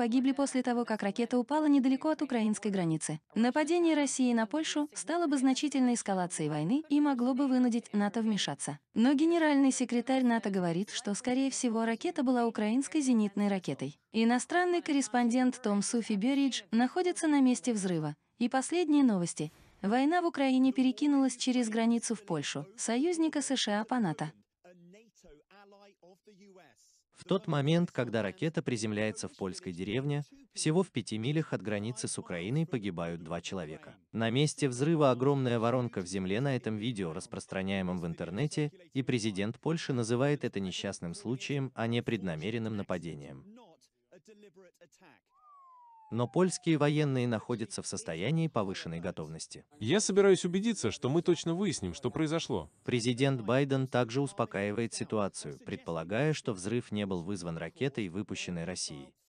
погибли после того, как ракета упала недалеко от украинской границы. Нападение России на Польшу стало бы значительной эскалацией войны и могло бы вынудить НАТО вмешаться. Но генеральный секретарь НАТО говорит, что, скорее всего, ракета была украинской зенитной ракетой. Иностранный корреспондент Том Суфи Берридж находится на месте взрыва. И последние новости. Война в Украине перекинулась через границу в Польшу, союзника США по НАТО. of the US. В тот момент, когда ракета приземляется в польской деревне, всего в пяти милях от границы с Украиной погибают два человека. На месте взрыва огромная воронка в земле на этом видео, распространяемом в интернете, и президент Польши называет это несчастным случаем, а не преднамеренным нападением но польские военные находятся в состоянии повышенной готовности. Я собираюсь убедиться, что мы точно выясним, что произошло. Президент Байден также успокаивает ситуацию, предполагая, что взрыв не был вызван ракетой, выпущенной Россией.